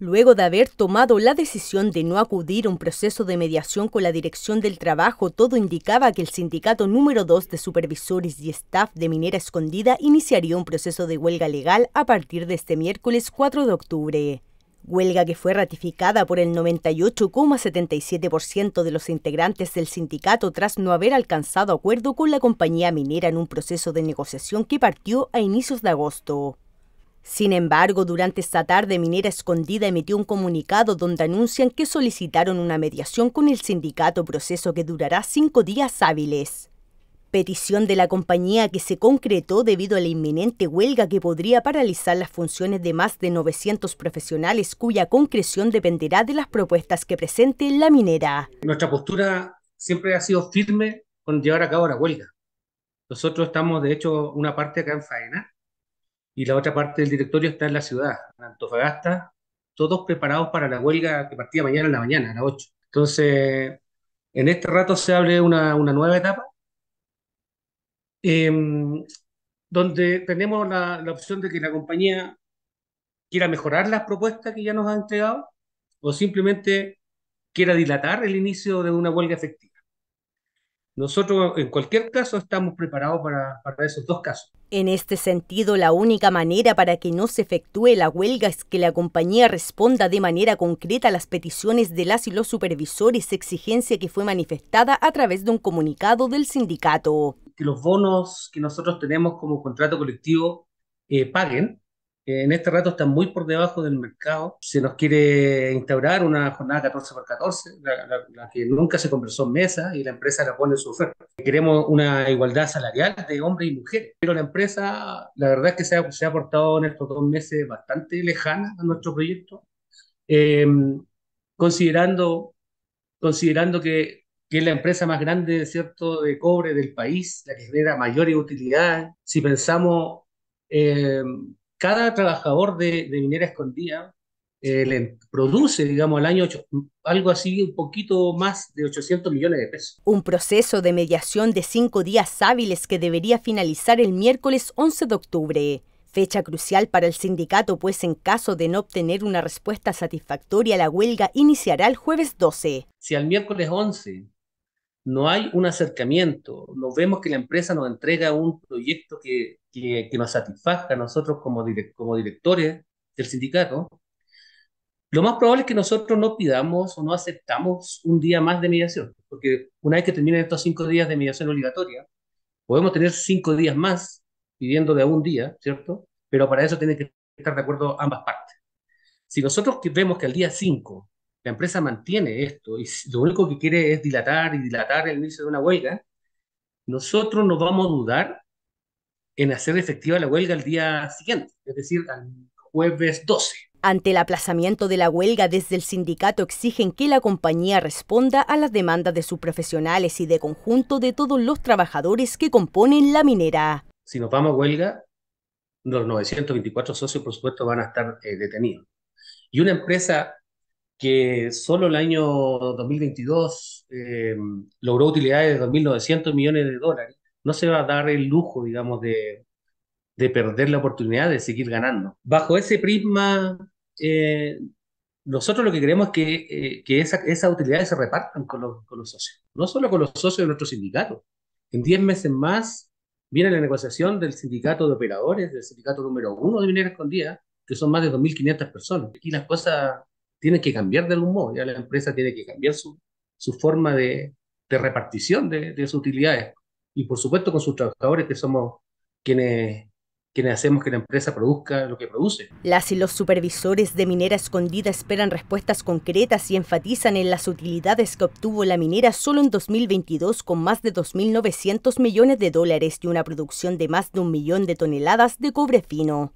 Luego de haber tomado la decisión de no acudir a un proceso de mediación con la Dirección del Trabajo, todo indicaba que el sindicato número 2 de supervisores y staff de Minera Escondida iniciaría un proceso de huelga legal a partir de este miércoles 4 de octubre. Huelga que fue ratificada por el 98,77% de los integrantes del sindicato tras no haber alcanzado acuerdo con la compañía minera en un proceso de negociación que partió a inicios de agosto. Sin embargo, durante esta tarde, Minera Escondida emitió un comunicado donde anuncian que solicitaron una mediación con el sindicato, proceso que durará cinco días hábiles. Petición de la compañía que se concretó debido a la inminente huelga que podría paralizar las funciones de más de 900 profesionales cuya concreción dependerá de las propuestas que presente la minera. Nuestra postura siempre ha sido firme con llevar a cabo la huelga. Nosotros estamos, de hecho, una parte acá en Faena, y la otra parte del directorio está en la ciudad, en Antofagasta, todos preparados para la huelga que partía mañana en la mañana, a las 8. Entonces, en este rato se abre una, nueva etapa, em, donde tenemos la, opción de que la compañía quiera mejorar las propuestas que ya nos han entregado o simplemente quiera dilatar el inicio de una huelga efectiva. Nosotros, en cualquier caso, estamos preparados para, esos dos casos. En este sentido, la única manera para que no se efectúe la huelga es que la compañía responda de manera concreta a las peticiones de las y los supervisores, exigencia que fue manifestada a través de un comunicado del sindicato. Que los bonos que nosotros tenemos como contrato colectivo eh, paguen, en este rato están muy por debajo del mercado. Se nos quiere instaurar una jornada 14 por 14, la, que nunca se conversó en mesa y la empresa la pone en su oferta. Queremos una igualdad salarial de hombres y mujeres, pero la empresa, la verdad es que se ha, portado en estos dos meses bastante lejana a nuestro proyecto, em, considerando, considerando que que es la empresa más grande, ¿cierto?, de cobre del país, la que genera mayores utilidades. Si pensamos eh, cada trabajador de, minera escondida eh, le produce, digamos, al año algo así, un poquito más de 800 millones de pesos. Un proceso de mediación de cinco días hábiles que debería finalizar el miércoles 11 de octubre. Fecha crucial para el sindicato, pues en caso de no obtener una respuesta satisfactoria, la huelga iniciará el jueves 12. Si al miércoles 11 no hay un acercamiento, no vemos que la empresa nos entrega un proyecto que, que, nos satisfaga a nosotros como, directores del sindicato, lo más probable es que nosotros no pidamos o no aceptamos un día más de mediación, porque una vez que terminen estos cinco días de mediación obligatoria, podemos tener cinco días más pidiendo de un día, ¿cierto? Pero para eso tienen que estar de acuerdo ambas partes. Si nosotros vemos que al día 5 la empresa mantiene esto y lo único que quiere es dilatar y dilatar el inicio de una huelga, nosotros no vamos a dudar en hacer efectiva la huelga el día siguiente, es decir, al jueves 12. Ante el aplazamiento de la huelga, desde el sindicato exigen que la compañía responda a las demandas de sus profesionales y de conjunto de todos los trabajadores que componen la minera. Si nos vamos a huelga, los 924 socios, por supuesto, van a estar eh, detenidos. Y una empresa que solo el año 2022 eh, logró utilidades de 2.900 millones de dólares, no se va a dar el lujo, digamos, de, perder la oportunidad de seguir ganando. Bajo ese prisma, eh, nosotros lo que queremos es que, eh, que esa, esas utilidades se repartan con los, socios, no solo con los socios de nuestro sindicato. En 10 meses más viene la negociación del sindicato de operadores, del sindicato número uno de mineras escondida que son más de 2.500 personas. Aquí las cosas tiene que cambiar de algún ya la empresa tiene que cambiar su, su forma de, repartición de, de, sus utilidades. Y por supuesto con sus trabajadores que somos quienes, quienes hacemos que la empresa produzca lo que produce. Las y los supervisores de Minera Escondida esperan respuestas concretas y enfatizan en las utilidades que obtuvo la minera solo en 2022 con más de 2.900 millones de dólares y una producción de más de un millón de toneladas de cobre fino.